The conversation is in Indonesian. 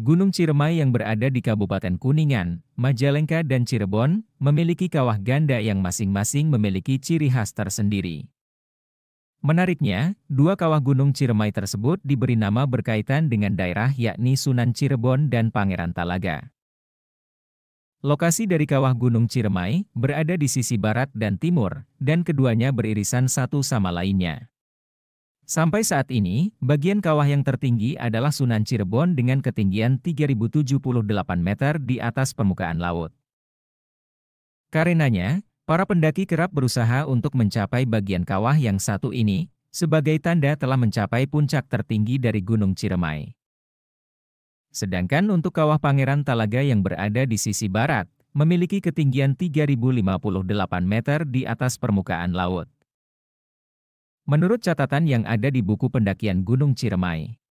Gunung Ciremai yang berada di Kabupaten Kuningan, Majalengka dan Cirebon, memiliki kawah ganda yang masing-masing memiliki ciri khas tersendiri. Menariknya, dua kawah Gunung Ciremai tersebut diberi nama berkaitan dengan daerah yakni Sunan Cirebon dan Pangeran Talaga. Lokasi dari kawah Gunung Ciremai berada di sisi barat dan timur, dan keduanya beririsan satu sama lainnya. Sampai saat ini, bagian kawah yang tertinggi adalah Sunan Cirebon dengan ketinggian 3078 meter di atas permukaan laut. Karenanya, para pendaki kerap berusaha untuk mencapai bagian kawah yang satu ini, sebagai tanda telah mencapai puncak tertinggi dari Gunung Ciremai. Sedangkan untuk kawah Pangeran Talaga yang berada di sisi barat, memiliki ketinggian 3058 meter di atas permukaan laut. Menurut catatan yang ada di buku pendakian Gunung Ciremai,